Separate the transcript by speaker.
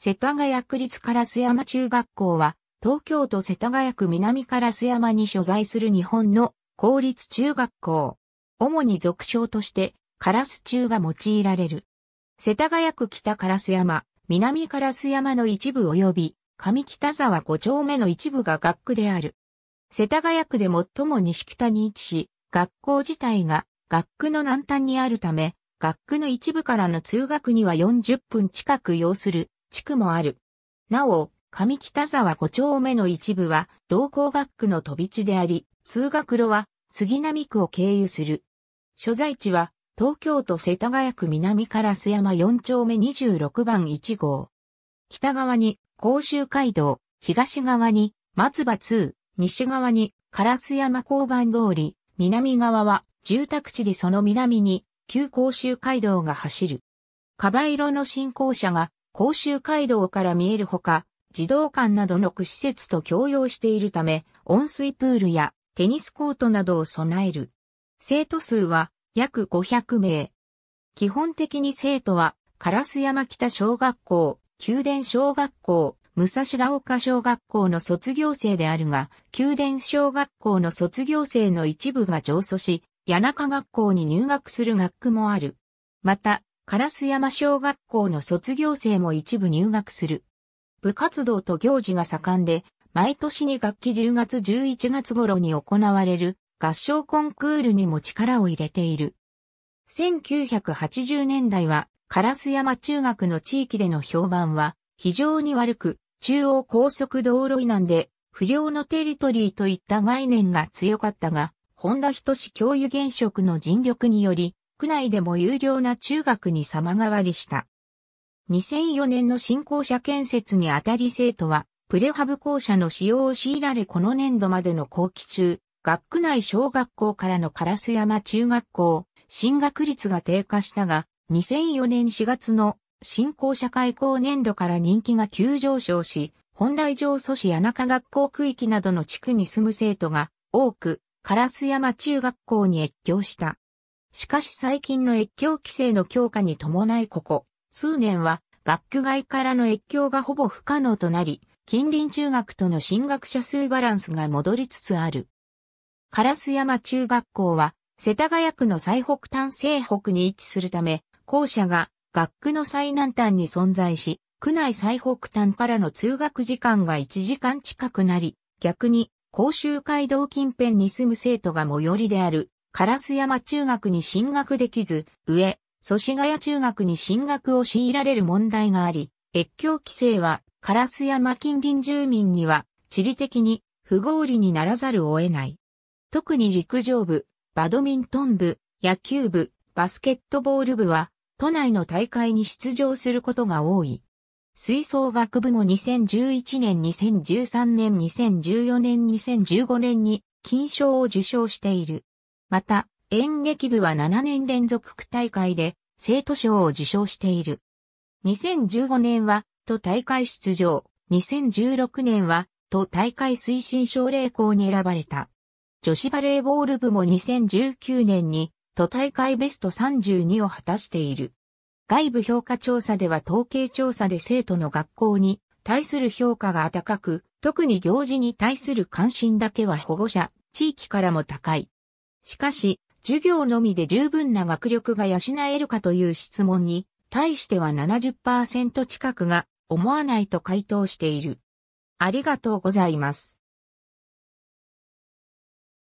Speaker 1: 世田谷区立烏山中学校は、東京都世田谷区南烏山に所在する日本の公立中学校。主に俗称として、烏中が用いられる。世田谷区北烏山、南烏山の一部及び、上北沢五丁目の一部が学区である。世田谷区で最も西北に位置し、学校自体が学区の南端にあるため、学区の一部からの通学には40分近く要する地区もある。なお、上北沢五丁目の一部は同工学区の飛び地であり、通学路は杉並区を経由する。所在地は東京都世田谷区南烏山四丁目26番1号。北側に甲州街道、東側に松葉2、西側に烏山交番通り、南側は住宅地でその南に旧甲州街道が走る。カバ色の新校舎が甲州街道から見えるほか、児童館などの区施設と共用しているため、温水プールやテニスコートなどを備える。生徒数は約500名。基本的に生徒は、烏山北小学校、宮殿小学校、武蔵ヶ丘小学校の卒業生であるが、宮殿小学校の卒業生の一部が上訴し、谷中学校に入学する学区もある。また、烏山小学校の卒業生も一部入学する。部活動と行事が盛んで、毎年に学期10月11月頃に行われる合唱コンクールにも力を入れている。1980年代は、烏山中学の地域での評判は非常に悪く、中央高速道路以南で不良のテリトリーといった概念が強かったが、本田志教諭現職の尽力により、区内でも有料な中学に様変わりした。2004年の新校舎建設にあたり生徒は、プレハブ校舎の使用を強いられこの年度までの後期中、学区内小学校からのカラス山中学校、進学率が低下したが、2004年4月の新校舎開校年度から人気が急上昇し、本来上祖市谷中学校区域などの地区に住む生徒が多く、烏山中学校に越境した。しかし最近の越境規制の強化に伴いここ、数年は学区外からの越境がほぼ不可能となり、近隣中学との進学者数バランスが戻りつつある。烏山中学校は、世田谷区の最北端西北に位置するため、校舎が学区の最南端に存在し、区内最北端からの通学時間が1時間近くなり、逆に、甲州街道近辺に住む生徒が最寄りである烏山中学に進学できず、上、祖師ヶ谷中学に進学を強いられる問題があり、越境規制は、烏山近隣住民には、地理的に不合理にならざるを得ない。特に陸上部、バドミントン部、野球部、バスケットボール部は、都内の大会に出場することが多い。吹奏楽部も2011年、2013年、2014年、2015年に金賞を受賞している。また、演劇部は7年連続区大会で生徒賞を受賞している。2015年は、都大会出場。2016年は、都大会推進奨励校に選ばれた。女子バレーボール部も2019年に、都大会ベスト32を果たしている。外部評価調査では統計調査で生徒の学校に対する評価が高く、特に行事に対する関心だけは保護者、地域からも高い。しかし、授業のみで十分な学力が養えるかという質問に、対しては70%近くが思わないと回答している。ありがとうございます。